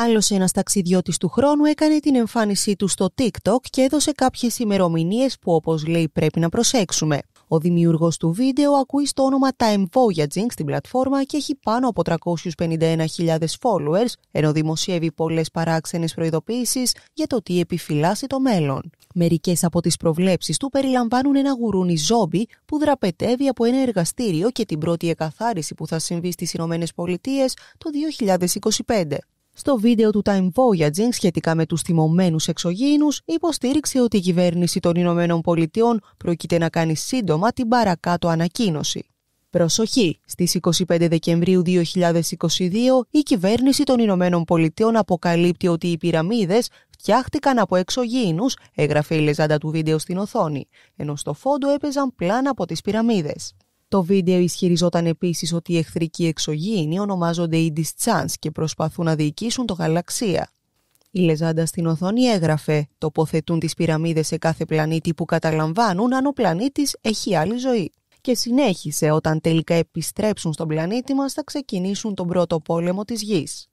Άλλος ένας ταξιδιώτης του χρόνου έκανε την εμφάνισή του στο TikTok και έδωσε κάποιες ημερομηνίες που, όπως λέει, πρέπει να προσέξουμε. Ο δημιουργός του βίντεο ακούει στο όνομα Time Voyaging στην πλατφόρμα και έχει πάνω από 351.000 followers, ενώ δημοσιεύει πολλές παράξενες προειδοποιήσει για το τι επιφυλάσσει το μέλλον. Μερικές από τις προβλέψεις του περιλαμβάνουν ένα γουρούνι ζόμπι που δραπετεύει από ένα εργαστήριο και την πρώτη εκαθάριση που θα συμβεί στις ΗΠΑ το 2025. Στο βίντεο του Time Voyaging σχετικά με τους θυμωμένους εξωγήινους υποστήριξε ότι η κυβέρνηση των Ηνωμένων Πολιτειών πρόκειται να κάνει σύντομα την παρακάτω ανακοίνωση. Προσοχή! Στις 25 Δεκεμβρίου 2022 η κυβέρνηση των Ηνωμένων Πολιτειών αποκαλύπτει ότι οι πυραμίδες φτιάχτηκαν από εξωγήινους, έγραφε η λεζάντα του βίντεο στην οθόνη, ενώ στο φόντο έπαιζαν πλάνα από τις πυραμίδες. Το βίντεο ισχυριζόταν επίσης ότι οι εχθρικοί εξωγήινοι ονομάζονται οι Chance και προσπαθούν να διοικήσουν το γαλαξία. Η λεζάντα στην οθόνη έγραφε «Τοποθετούν τις πυραμίδες σε κάθε πλανήτη που καταλαμβάνουν αν ο πλανήτης έχει άλλη ζωή». Και συνέχισε «Όταν τελικά επιστρέψουν στον πλανήτη μας θα ξεκινήσουν τον πρώτο πόλεμο της Γης».